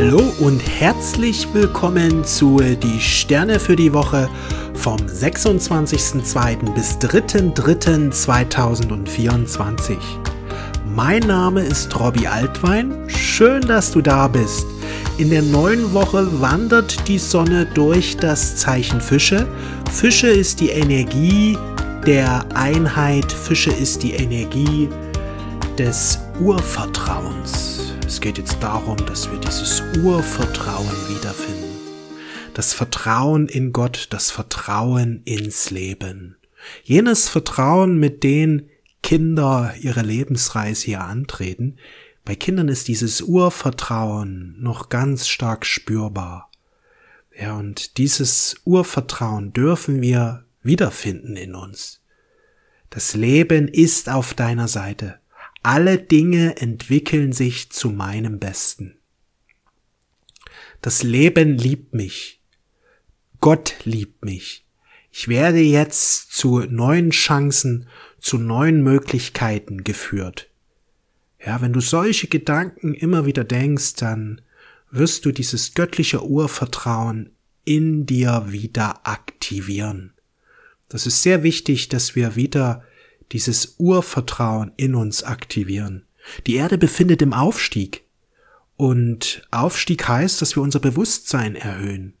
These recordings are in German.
Hallo und herzlich willkommen zu Die Sterne für die Woche vom 26.02. bis 3.03.2024. Mein Name ist Robbie Altwein, schön, dass du da bist. In der neuen Woche wandert die Sonne durch das Zeichen Fische. Fische ist die Energie der Einheit, Fische ist die Energie des Urvertrauens es geht jetzt darum, dass wir dieses Urvertrauen wiederfinden. Das Vertrauen in Gott, das Vertrauen ins Leben. Jenes Vertrauen, mit dem Kinder ihre Lebensreise hier antreten. Bei Kindern ist dieses Urvertrauen noch ganz stark spürbar. Ja, und dieses Urvertrauen dürfen wir wiederfinden in uns. Das Leben ist auf deiner Seite. Alle Dinge entwickeln sich zu meinem Besten. Das Leben liebt mich. Gott liebt mich. Ich werde jetzt zu neuen Chancen, zu neuen Möglichkeiten geführt. Ja, wenn du solche Gedanken immer wieder denkst, dann wirst du dieses göttliche Urvertrauen in dir wieder aktivieren. Das ist sehr wichtig, dass wir wieder dieses Urvertrauen in uns aktivieren. Die Erde befindet im Aufstieg. Und Aufstieg heißt, dass wir unser Bewusstsein erhöhen.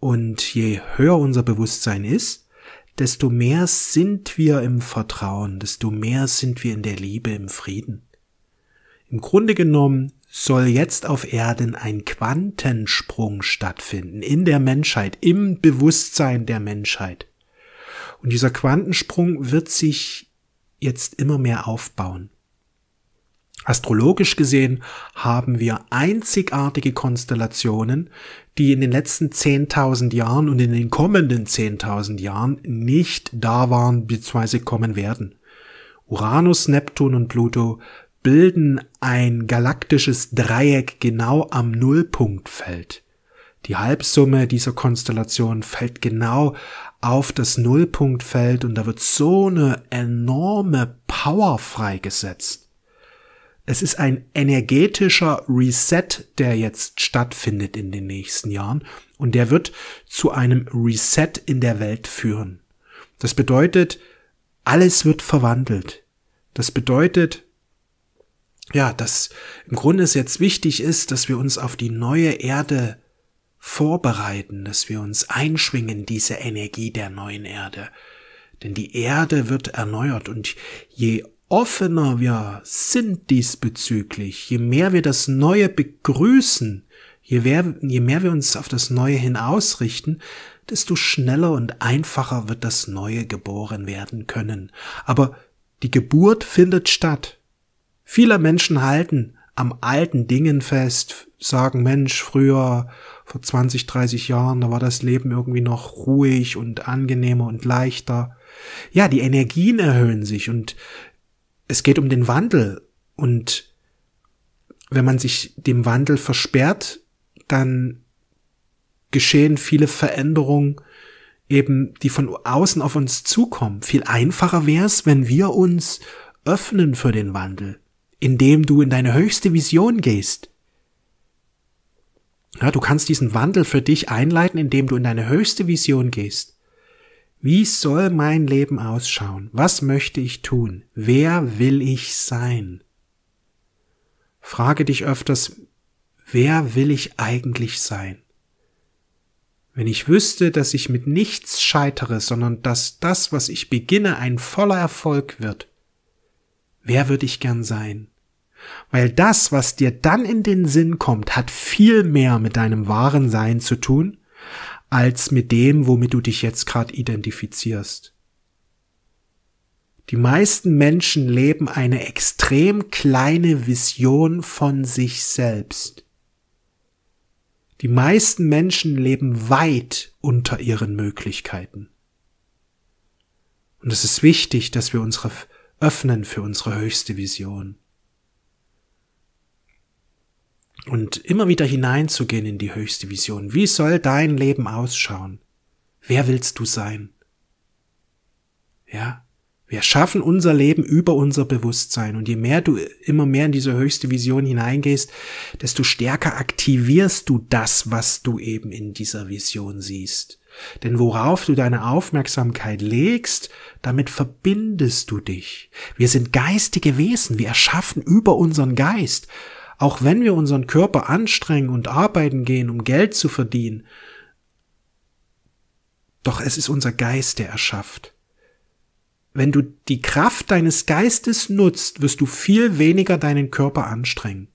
Und je höher unser Bewusstsein ist, desto mehr sind wir im Vertrauen, desto mehr sind wir in der Liebe, im Frieden. Im Grunde genommen soll jetzt auf Erden ein Quantensprung stattfinden, in der Menschheit, im Bewusstsein der Menschheit. Und dieser Quantensprung wird sich jetzt immer mehr aufbauen. Astrologisch gesehen haben wir einzigartige Konstellationen, die in den letzten 10.000 Jahren und in den kommenden 10.000 Jahren nicht da waren bzw. kommen werden. Uranus, Neptun und Pluto bilden ein galaktisches Dreieck genau am Nullpunktfeld. Die Halbsumme dieser Konstellation fällt genau auf das Nullpunkt fällt und da wird so eine enorme Power freigesetzt. Es ist ein energetischer Reset, der jetzt stattfindet in den nächsten Jahren und der wird zu einem Reset in der Welt führen. Das bedeutet, alles wird verwandelt. Das bedeutet, ja, dass im Grunde es jetzt wichtig ist, dass wir uns auf die neue Erde vorbereiten, dass wir uns einschwingen, diese Energie der neuen Erde. Denn die Erde wird erneuert und je offener wir sind diesbezüglich, je mehr wir das Neue begrüßen, je mehr, je mehr wir uns auf das Neue hinausrichten, desto schneller und einfacher wird das Neue geboren werden können. Aber die Geburt findet statt. Viele Menschen halten am alten Dingen fest, sagen Mensch, früher vor 20, 30 Jahren, da war das Leben irgendwie noch ruhig und angenehmer und leichter. Ja, die Energien erhöhen sich und es geht um den Wandel und wenn man sich dem Wandel versperrt, dann geschehen viele Veränderungen eben, die von außen auf uns zukommen. Viel einfacher wäre es, wenn wir uns öffnen für den Wandel, indem du in deine höchste Vision gehst, ja, du kannst diesen Wandel für dich einleiten, indem du in deine höchste Vision gehst. Wie soll mein Leben ausschauen? Was möchte ich tun? Wer will ich sein? Frage dich öfters, wer will ich eigentlich sein? Wenn ich wüsste, dass ich mit nichts scheitere, sondern dass das, was ich beginne, ein voller Erfolg wird, wer würde ich gern sein? Weil das, was dir dann in den Sinn kommt, hat viel mehr mit deinem wahren Sein zu tun, als mit dem, womit du dich jetzt gerade identifizierst. Die meisten Menschen leben eine extrem kleine Vision von sich selbst. Die meisten Menschen leben weit unter ihren Möglichkeiten. Und es ist wichtig, dass wir unsere öffnen für unsere höchste Vision und immer wieder hineinzugehen in die höchste Vision. Wie soll dein Leben ausschauen? Wer willst du sein? Ja, wir schaffen unser Leben über unser Bewusstsein und je mehr du immer mehr in diese höchste Vision hineingehst, desto stärker aktivierst du das, was du eben in dieser Vision siehst. Denn worauf du deine Aufmerksamkeit legst, damit verbindest du dich. Wir sind geistige Wesen, wir erschaffen über unseren Geist auch wenn wir unseren Körper anstrengen und arbeiten gehen, um Geld zu verdienen, doch es ist unser Geist, der erschafft. Wenn du die Kraft deines Geistes nutzt, wirst du viel weniger deinen Körper anstrengen.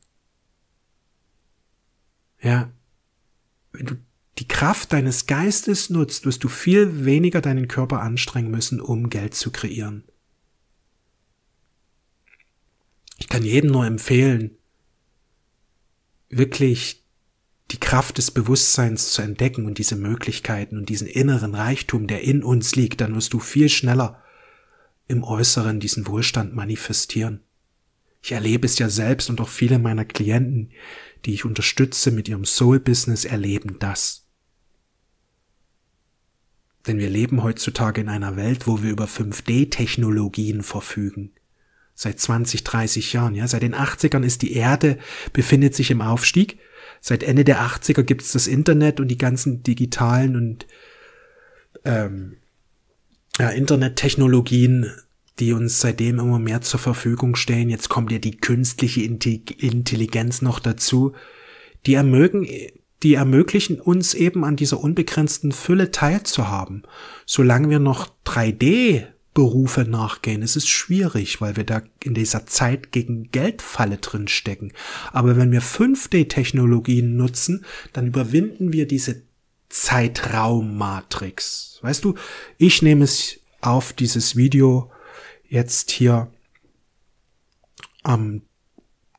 Ja. Wenn du die Kraft deines Geistes nutzt, wirst du viel weniger deinen Körper anstrengen müssen, um Geld zu kreieren. Ich kann jedem nur empfehlen, wirklich die Kraft des Bewusstseins zu entdecken und diese Möglichkeiten und diesen inneren Reichtum, der in uns liegt, dann wirst du viel schneller im Äußeren diesen Wohlstand manifestieren. Ich erlebe es ja selbst und auch viele meiner Klienten, die ich unterstütze mit ihrem Soul-Business, erleben das. Denn wir leben heutzutage in einer Welt, wo wir über 5D-Technologien verfügen seit 20, 30 Jahren. Ja, seit den 80ern ist die Erde, befindet sich im Aufstieg. Seit Ende der 80er gibt's das Internet und die ganzen digitalen und ähm, ja, Internettechnologien, die uns seitdem immer mehr zur Verfügung stehen. Jetzt kommt ja die künstliche Intelligenz noch dazu. Die ermögen, die ermöglichen uns eben an dieser unbegrenzten Fülle teilzuhaben. Solange wir noch 3D Berufe nachgehen. Es ist schwierig, weil wir da in dieser Zeit gegen Geldfalle drin stecken. Aber wenn wir 5D-Technologien nutzen, dann überwinden wir diese Zeitraummatrix. Weißt du, ich nehme es auf dieses Video jetzt hier am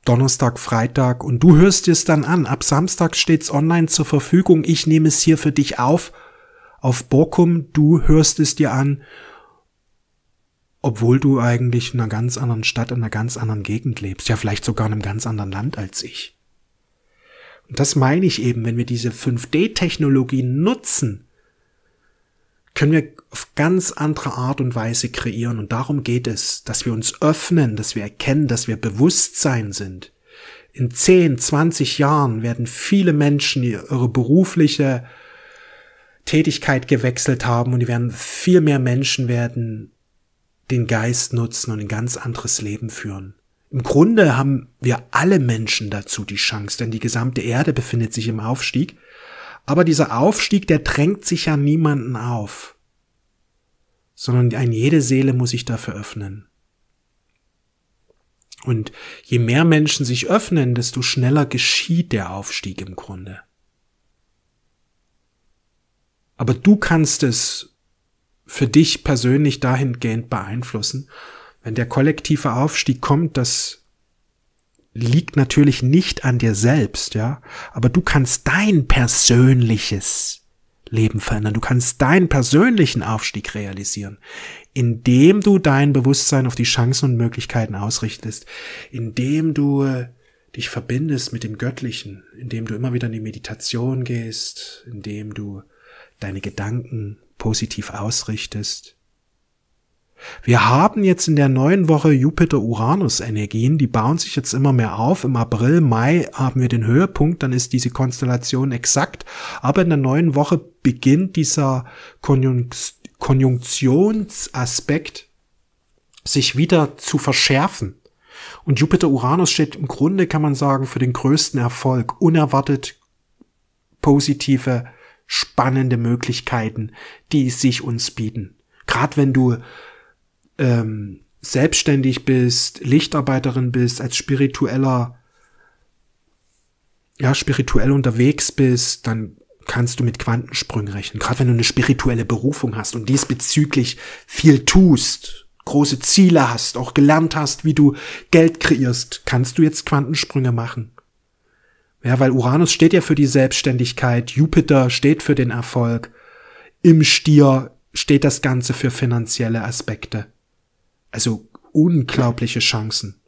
Donnerstag, Freitag und du hörst es dann an. Ab Samstag steht es online zur Verfügung. Ich nehme es hier für dich auf auf Borkum. Du hörst es dir an obwohl du eigentlich in einer ganz anderen Stadt, in einer ganz anderen Gegend lebst, ja vielleicht sogar in einem ganz anderen Land als ich. Und das meine ich eben, wenn wir diese 5D-Technologie nutzen, können wir auf ganz andere Art und Weise kreieren. Und darum geht es, dass wir uns öffnen, dass wir erkennen, dass wir Bewusstsein sind. In 10, 20 Jahren werden viele Menschen ihre berufliche Tätigkeit gewechselt haben und die werden viel mehr Menschen werden den Geist nutzen und ein ganz anderes Leben führen. Im Grunde haben wir alle Menschen dazu die Chance, denn die gesamte Erde befindet sich im Aufstieg. Aber dieser Aufstieg, der drängt sich ja niemanden auf, sondern ein jede Seele muss sich dafür öffnen. Und je mehr Menschen sich öffnen, desto schneller geschieht der Aufstieg im Grunde. Aber du kannst es für dich persönlich dahingehend beeinflussen. Wenn der kollektive Aufstieg kommt, das liegt natürlich nicht an dir selbst, ja, aber du kannst dein persönliches Leben verändern. Du kannst deinen persönlichen Aufstieg realisieren, indem du dein Bewusstsein auf die Chancen und Möglichkeiten ausrichtest, indem du äh, dich verbindest mit dem Göttlichen, indem du immer wieder in die Meditation gehst, indem du deine Gedanken positiv ausrichtest. Wir haben jetzt in der neuen Woche Jupiter-Uranus-Energien, die bauen sich jetzt immer mehr auf. Im April, Mai haben wir den Höhepunkt, dann ist diese Konstellation exakt. Aber in der neuen Woche beginnt dieser Konjunktionsaspekt sich wieder zu verschärfen. Und Jupiter-Uranus steht im Grunde, kann man sagen, für den größten Erfolg. Unerwartet positive spannende Möglichkeiten, die sich uns bieten. Gerade wenn du ähm, selbstständig bist, Lichtarbeiterin bist, als spiritueller, ja, spirituell unterwegs bist, dann kannst du mit Quantensprüngen rechnen. Gerade wenn du eine spirituelle Berufung hast und diesbezüglich viel tust, große Ziele hast, auch gelernt hast, wie du Geld kreierst, kannst du jetzt Quantensprünge machen. Ja, weil Uranus steht ja für die Selbstständigkeit, Jupiter steht für den Erfolg, im Stier steht das Ganze für finanzielle Aspekte. Also unglaubliche Chancen.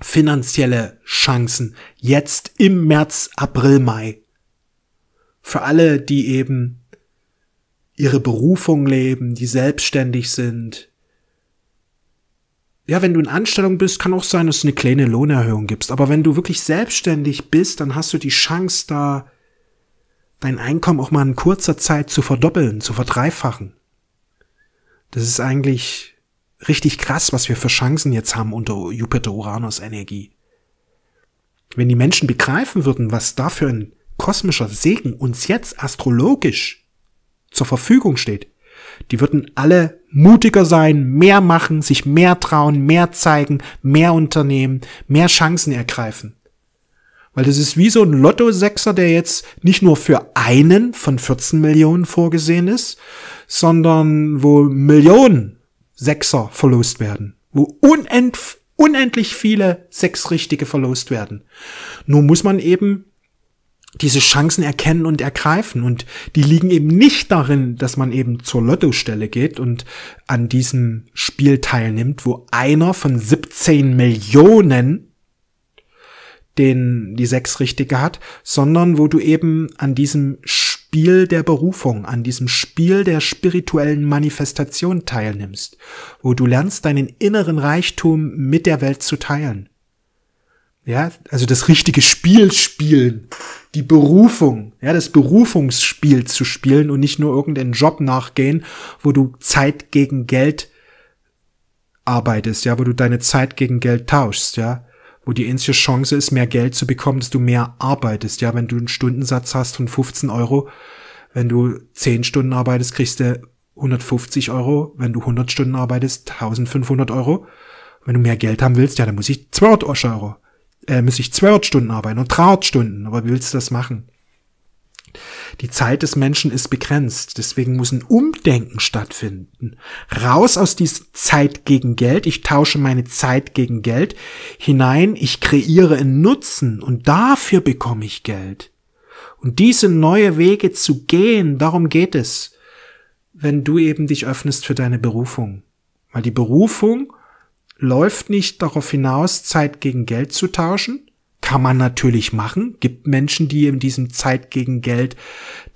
Finanzielle Chancen. Jetzt im März, April, Mai. Für alle, die eben ihre Berufung leben, die selbstständig sind, ja, wenn du in Anstellung bist, kann auch sein, dass du eine kleine Lohnerhöhung gibst. Aber wenn du wirklich selbstständig bist, dann hast du die Chance, da dein Einkommen auch mal in kurzer Zeit zu verdoppeln, zu verdreifachen. Das ist eigentlich richtig krass, was wir für Chancen jetzt haben unter Jupiter-Uranus-Energie. Wenn die Menschen begreifen würden, was da für ein kosmischer Segen uns jetzt astrologisch zur Verfügung steht, die würden alle mutiger sein, mehr machen, sich mehr trauen, mehr zeigen, mehr unternehmen, mehr Chancen ergreifen. Weil das ist wie so ein Lotto-Sechser, der jetzt nicht nur für einen von 14 Millionen vorgesehen ist, sondern wo Millionen Sechser verlost werden. Wo unend, unendlich viele Sechsrichtige verlost werden. Nur muss man eben diese Chancen erkennen und ergreifen. Und die liegen eben nicht darin, dass man eben zur Lottostelle geht und an diesem Spiel teilnimmt, wo einer von 17 Millionen den die sechs Richtige hat, sondern wo du eben an diesem Spiel der Berufung, an diesem Spiel der spirituellen Manifestation teilnimmst, wo du lernst, deinen inneren Reichtum mit der Welt zu teilen. Ja, also das richtige Spiel spielen, die Berufung, ja, das Berufungsspiel zu spielen und nicht nur irgendeinen Job nachgehen, wo du Zeit gegen Geld arbeitest, ja, wo du deine Zeit gegen Geld tauschst, ja, wo die einzige Chance ist, mehr Geld zu bekommen, dass du mehr arbeitest, ja, wenn du einen Stundensatz hast von 15 Euro, wenn du 10 Stunden arbeitest, kriegst du 150 Euro, wenn du 100 Stunden arbeitest, 1500 Euro, wenn du mehr Geld haben willst, ja, dann muss ich 200 Euro äh, müsste ich 12 Stunden arbeiten und 3 Stunden. Aber wie willst du das machen? Die Zeit des Menschen ist begrenzt, deswegen muss ein Umdenken stattfinden. Raus aus dieser Zeit gegen Geld, ich tausche meine Zeit gegen Geld, hinein, ich kreiere einen Nutzen und dafür bekomme ich Geld. Und diese neue Wege zu gehen, darum geht es, wenn du eben dich öffnest für deine Berufung. Weil die Berufung läuft nicht darauf hinaus, Zeit gegen Geld zu tauschen. Kann man natürlich machen. Gibt Menschen, die in diesem Zeit gegen Geld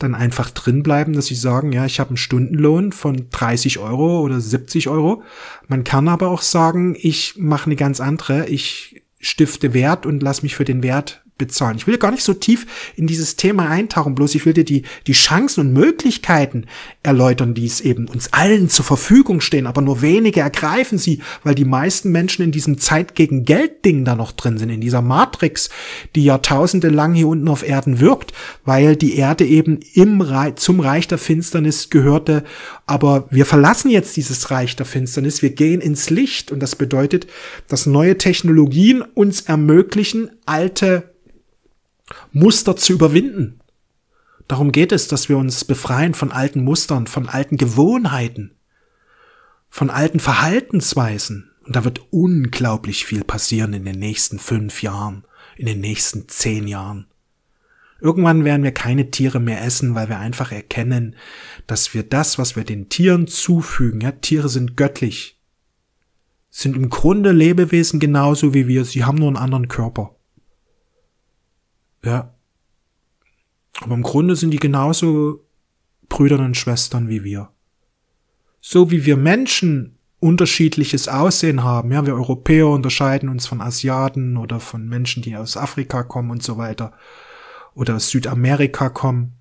dann einfach drinbleiben, dass sie sagen, ja, ich habe einen Stundenlohn von 30 Euro oder 70 Euro. Man kann aber auch sagen, ich mache eine ganz andere. Ich stifte Wert und lass mich für den Wert bezahlen. Ich will gar nicht so tief in dieses Thema eintauchen, bloß ich will dir die, die Chancen und Möglichkeiten erläutern, die es eben uns allen zur Verfügung stehen, aber nur wenige ergreifen sie, weil die meisten Menschen in diesem Zeit gegen Geld Ding da noch drin sind, in dieser Matrix, die Jahrtausende lang hier unten auf Erden wirkt, weil die Erde eben im Reich, zum Reich der Finsternis gehörte, aber wir verlassen jetzt dieses Reich der Finsternis, wir gehen ins Licht und das bedeutet, dass neue Technologien uns ermöglichen, alte Muster zu überwinden. Darum geht es, dass wir uns befreien von alten Mustern, von alten Gewohnheiten, von alten Verhaltensweisen. Und da wird unglaublich viel passieren in den nächsten fünf Jahren, in den nächsten zehn Jahren. Irgendwann werden wir keine Tiere mehr essen, weil wir einfach erkennen, dass wir das, was wir den Tieren zufügen, ja, Tiere sind göttlich, sind im Grunde Lebewesen genauso wie wir, sie haben nur einen anderen Körper. Ja. Aber im Grunde sind die genauso Brüder und Schwestern wie wir. So wie wir Menschen unterschiedliches Aussehen haben, ja, wir Europäer unterscheiden uns von Asiaten oder von Menschen, die aus Afrika kommen und so weiter oder aus Südamerika kommen.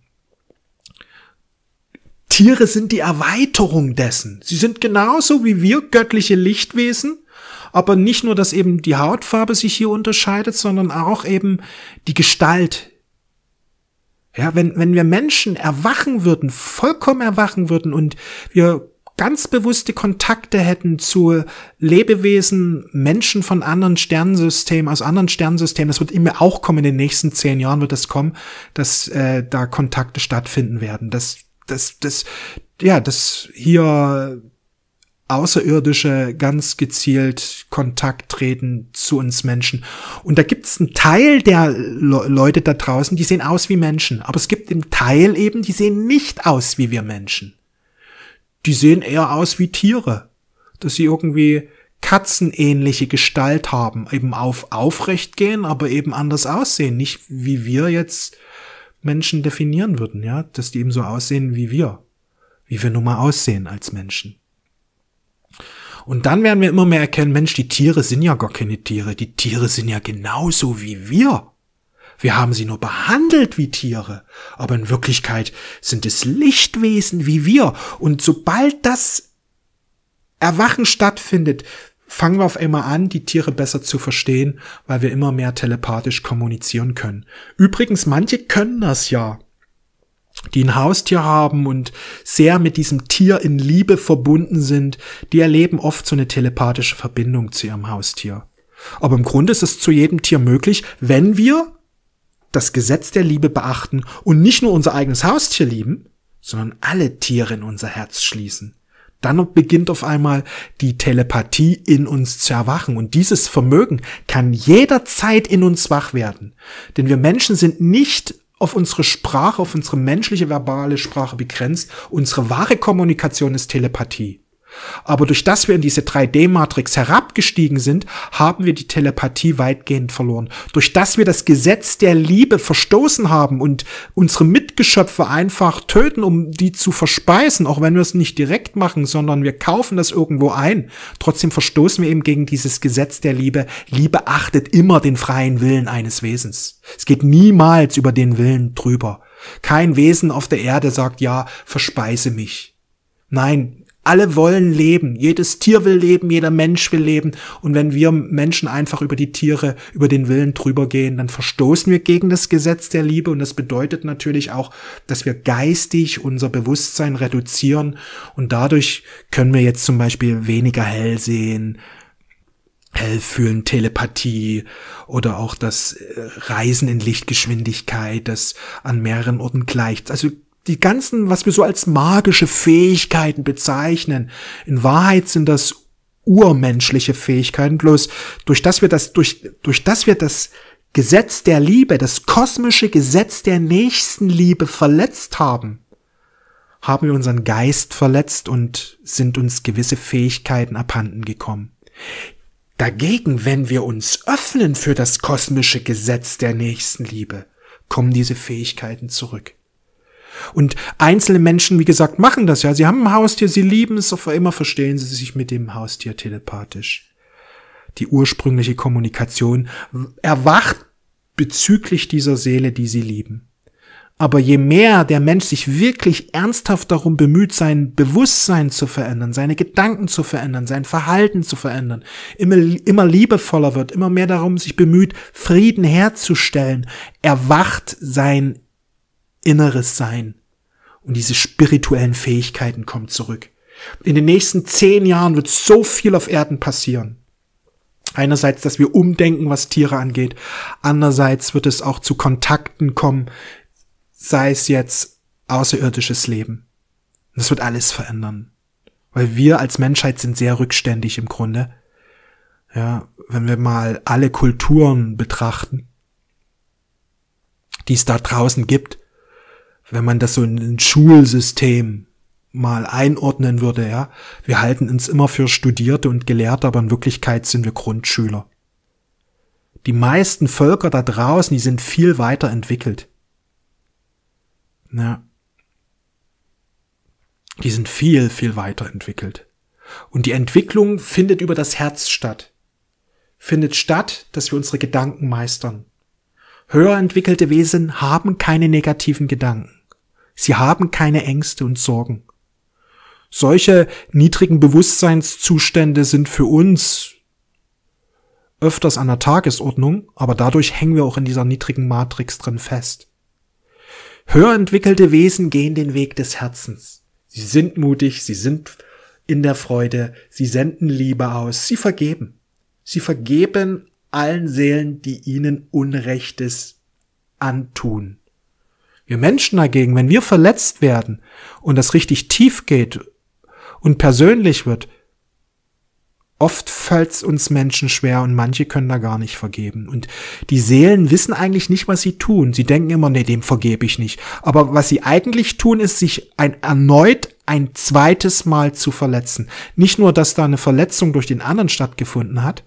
Tiere sind die Erweiterung dessen. Sie sind genauso wie wir göttliche Lichtwesen, aber nicht nur, dass eben die Hautfarbe sich hier unterscheidet, sondern auch eben die Gestalt. Ja, wenn, wenn wir Menschen erwachen würden, vollkommen erwachen würden und wir ganz bewusste Kontakte hätten zu Lebewesen, Menschen von anderen Sternensystemen, aus anderen Sternensystemen, das wird immer auch kommen, in den nächsten zehn Jahren wird das kommen, dass äh, da Kontakte stattfinden werden. Das, das, das, ja, dass hier Außerirdische ganz gezielt Kontakt treten zu uns Menschen. Und da gibt es einen Teil der Le Leute da draußen, die sehen aus wie Menschen. Aber es gibt einen Teil eben, die sehen nicht aus wie wir Menschen. Die sehen eher aus wie Tiere. Dass sie irgendwie katzenähnliche Gestalt haben. Eben auf aufrecht gehen, aber eben anders aussehen. Nicht wie wir jetzt Menschen definieren würden, ja. Dass die eben so aussehen wie wir. Wie wir nun mal aussehen als Menschen. Und dann werden wir immer mehr erkennen, Mensch, die Tiere sind ja gar keine Tiere. Die Tiere sind ja genauso wie wir. Wir haben sie nur behandelt wie Tiere, aber in Wirklichkeit sind es Lichtwesen wie wir. Und sobald das Erwachen stattfindet, fangen wir auf einmal an, die Tiere besser zu verstehen, weil wir immer mehr telepathisch kommunizieren können. Übrigens, manche können das ja die ein Haustier haben und sehr mit diesem Tier in Liebe verbunden sind, die erleben oft so eine telepathische Verbindung zu ihrem Haustier. Aber im Grunde ist es zu jedem Tier möglich, wenn wir das Gesetz der Liebe beachten und nicht nur unser eigenes Haustier lieben, sondern alle Tiere in unser Herz schließen. Dann beginnt auf einmal die Telepathie in uns zu erwachen. Und dieses Vermögen kann jederzeit in uns wach werden. Denn wir Menschen sind nicht auf unsere Sprache, auf unsere menschliche verbale Sprache begrenzt. Unsere wahre Kommunikation ist Telepathie. Aber durch das wir in diese 3D-Matrix herabgestiegen sind, haben wir die Telepathie weitgehend verloren. Durch das wir das Gesetz der Liebe verstoßen haben und unsere Mitgeschöpfe einfach töten, um die zu verspeisen, auch wenn wir es nicht direkt machen, sondern wir kaufen das irgendwo ein. Trotzdem verstoßen wir eben gegen dieses Gesetz der Liebe. Liebe achtet immer den freien Willen eines Wesens. Es geht niemals über den Willen drüber. Kein Wesen auf der Erde sagt, ja, verspeise mich. Nein, alle wollen leben. Jedes Tier will leben, jeder Mensch will leben. Und wenn wir Menschen einfach über die Tiere, über den Willen drüber gehen, dann verstoßen wir gegen das Gesetz der Liebe. Und das bedeutet natürlich auch, dass wir geistig unser Bewusstsein reduzieren. Und dadurch können wir jetzt zum Beispiel weniger hell sehen, Hell fühlen, Telepathie oder auch das äh, Reisen in Lichtgeschwindigkeit, das an mehreren Orten gleicht. Also die ganzen, was wir so als magische Fähigkeiten bezeichnen, in Wahrheit sind das urmenschliche Fähigkeiten, bloß durch das wir das, durch, durch das wir das Gesetz der Liebe, das kosmische Gesetz der Nächstenliebe verletzt haben, haben wir unseren Geist verletzt und sind uns gewisse Fähigkeiten abhanden gekommen. Dagegen, wenn wir uns öffnen für das kosmische Gesetz der Nächstenliebe, kommen diese Fähigkeiten zurück. Und einzelne Menschen, wie gesagt, machen das ja. Sie haben ein Haustier, sie lieben es, auf immer verstehen sie sich mit dem Haustier telepathisch. Die ursprüngliche Kommunikation erwacht bezüglich dieser Seele, die sie lieben. Aber je mehr der Mensch sich wirklich ernsthaft darum bemüht, sein Bewusstsein zu verändern, seine Gedanken zu verändern, sein Verhalten zu verändern, immer, immer liebevoller wird, immer mehr darum sich bemüht, Frieden herzustellen, erwacht sein inneres Sein und diese spirituellen Fähigkeiten kommen zurück. In den nächsten zehn Jahren wird so viel auf Erden passieren. Einerseits, dass wir umdenken, was Tiere angeht. Andererseits wird es auch zu Kontakten kommen, sei es jetzt außerirdisches Leben. Das wird alles verändern. Weil wir als Menschheit sind sehr rückständig im Grunde. Ja, wenn wir mal alle Kulturen betrachten, die es da draußen gibt, wenn man das so in ein Schulsystem mal einordnen würde, ja. Wir halten uns immer für Studierte und Gelehrte, aber in Wirklichkeit sind wir Grundschüler. Die meisten Völker da draußen, die sind viel weiter entwickelt. Ja. Die sind viel, viel weiter entwickelt. Und die Entwicklung findet über das Herz statt. Findet statt, dass wir unsere Gedanken meistern. Höher entwickelte Wesen haben keine negativen Gedanken. Sie haben keine Ängste und Sorgen. Solche niedrigen Bewusstseinszustände sind für uns öfters an der Tagesordnung, aber dadurch hängen wir auch in dieser niedrigen Matrix drin fest. Höher entwickelte Wesen gehen den Weg des Herzens. Sie sind mutig, sie sind in der Freude, sie senden Liebe aus, sie vergeben. Sie vergeben allen Seelen, die ihnen Unrechtes antun. Wir Menschen dagegen, wenn wir verletzt werden und das richtig tief geht und persönlich wird, oft fällt es uns Menschen schwer und manche können da gar nicht vergeben. Und die Seelen wissen eigentlich nicht, was sie tun. Sie denken immer, nee, dem vergebe ich nicht. Aber was sie eigentlich tun, ist, sich ein erneut ein zweites Mal zu verletzen. Nicht nur, dass da eine Verletzung durch den anderen stattgefunden hat,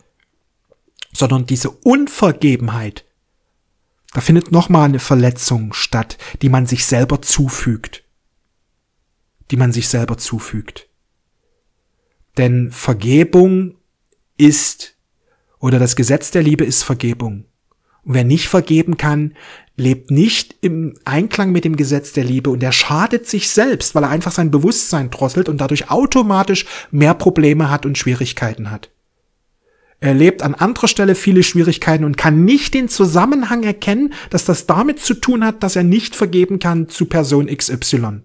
sondern diese Unvergebenheit da findet nochmal eine Verletzung statt, die man sich selber zufügt. Die man sich selber zufügt. Denn Vergebung ist, oder das Gesetz der Liebe ist Vergebung. Und wer nicht vergeben kann, lebt nicht im Einklang mit dem Gesetz der Liebe und er schadet sich selbst, weil er einfach sein Bewusstsein drosselt und dadurch automatisch mehr Probleme hat und Schwierigkeiten hat erlebt an anderer Stelle viele Schwierigkeiten und kann nicht den Zusammenhang erkennen, dass das damit zu tun hat, dass er nicht vergeben kann zu Person XY.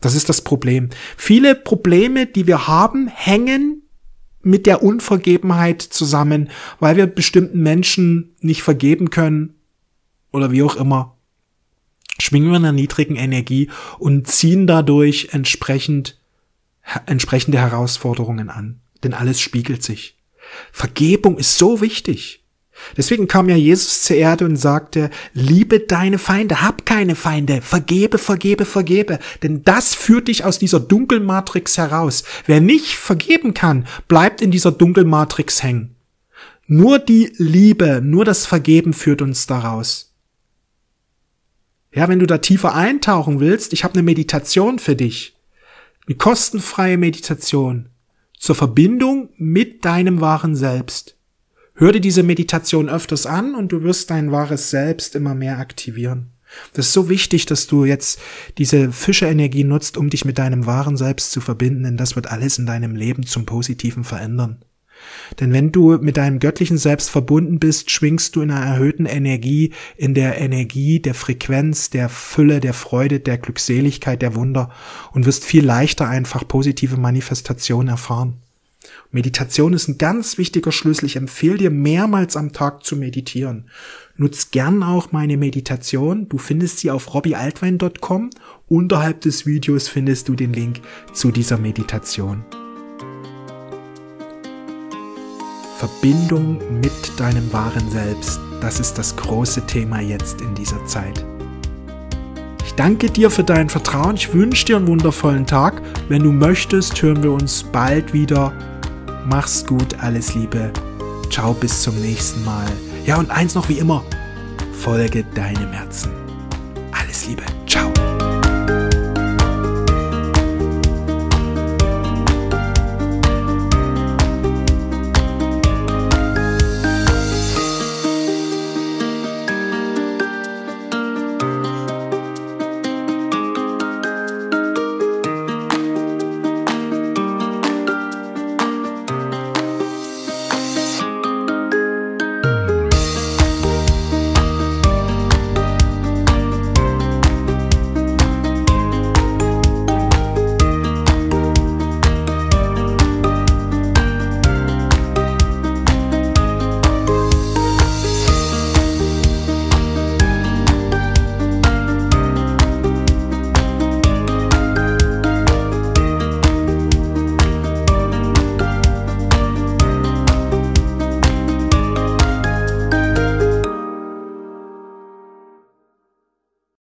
Das ist das Problem. Viele Probleme, die wir haben, hängen mit der Unvergebenheit zusammen, weil wir bestimmten Menschen nicht vergeben können oder wie auch immer. Schwingen wir in einer niedrigen Energie und ziehen dadurch entsprechend entsprechende Herausforderungen an. Denn alles spiegelt sich. Vergebung ist so wichtig. Deswegen kam ja Jesus zur Erde und sagte, liebe deine Feinde, hab keine Feinde, vergebe, vergebe, vergebe, denn das führt dich aus dieser Dunkelmatrix heraus. Wer nicht vergeben kann, bleibt in dieser Dunkelmatrix hängen. Nur die Liebe, nur das Vergeben führt uns daraus. Ja, wenn du da tiefer eintauchen willst, ich habe eine Meditation für dich. Eine kostenfreie Meditation zur Verbindung mit deinem wahren Selbst. Hör dir diese Meditation öfters an und du wirst dein wahres Selbst immer mehr aktivieren. Das ist so wichtig, dass du jetzt diese fische nutzt, um dich mit deinem wahren Selbst zu verbinden, denn das wird alles in deinem Leben zum Positiven verändern. Denn wenn du mit deinem göttlichen Selbst verbunden bist, schwingst du in einer erhöhten Energie, in der Energie der Frequenz, der Fülle, der Freude, der Glückseligkeit, der Wunder und wirst viel leichter einfach positive Manifestationen erfahren. Meditation ist ein ganz wichtiger Schlüssel. Ich empfehle dir mehrmals am Tag zu meditieren. Nutz gern auch meine Meditation. Du findest sie auf robbyaltwein.com. Unterhalb des Videos findest du den Link zu dieser Meditation. Verbindung mit deinem wahren Selbst, das ist das große Thema jetzt in dieser Zeit. Ich danke dir für dein Vertrauen, ich wünsche dir einen wundervollen Tag. Wenn du möchtest, hören wir uns bald wieder. Mach's gut, alles Liebe. Ciao, bis zum nächsten Mal. Ja, und eins noch wie immer, folge deinem Herzen.